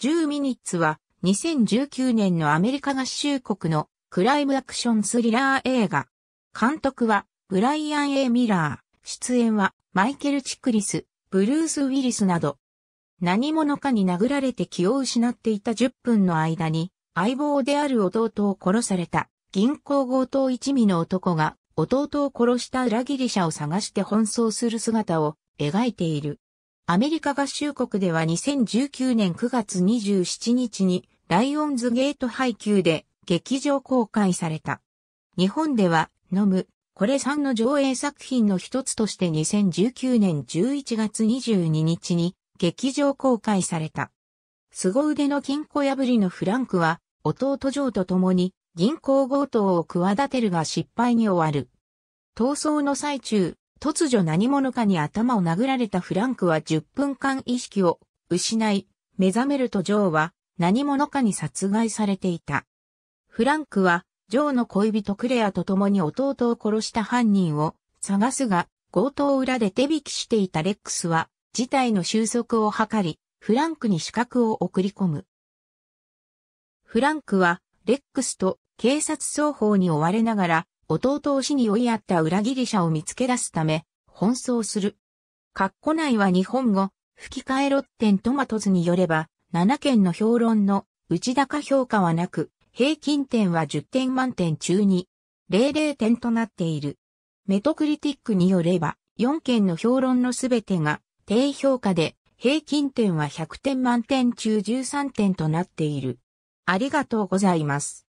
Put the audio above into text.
10ミニッツは2019年のアメリカ合衆国のクライムアクションスリラー映画。監督はブライアン・エミラー。出演はマイケル・チクリス、ブルース・ウィリスなど。何者かに殴られて気を失っていた10分の間に相棒である弟を殺された銀行強盗一味の男が弟を殺した裏切り者を探して奔走する姿を描いている。アメリカ合衆国では2019年9月27日にライオンズゲート配給で劇場公開された。日本では、飲む、これ3の上映作品の一つとして2019年11月22日に劇場公開された。凄腕の金庫破りのフランクは、弟ジョーと共に銀行強盗を企てるが失敗に終わる。逃走の最中、突如何者かに頭を殴られたフランクは10分間意識を失い、目覚めるとジョーは何者かに殺害されていた。フランクはジョーの恋人クレアと共に弟を殺した犯人を探すが、強盗裏で手引きしていたレックスは事態の収束を図り、フランクに資格を送り込む。フランクはレックスと警察双方に追われながら弟を死に追いやった裏切り者を見つけ出すため、奔走する。括弧内は日本語、吹き替えロッテントマトズによれば、7件の評論の内高評価はなく、平均点は10点満点中に、00点となっている。メトクリティックによれば、4件の評論のすべてが低評価で、平均点は100点満点中13点となっている。ありがとうございます。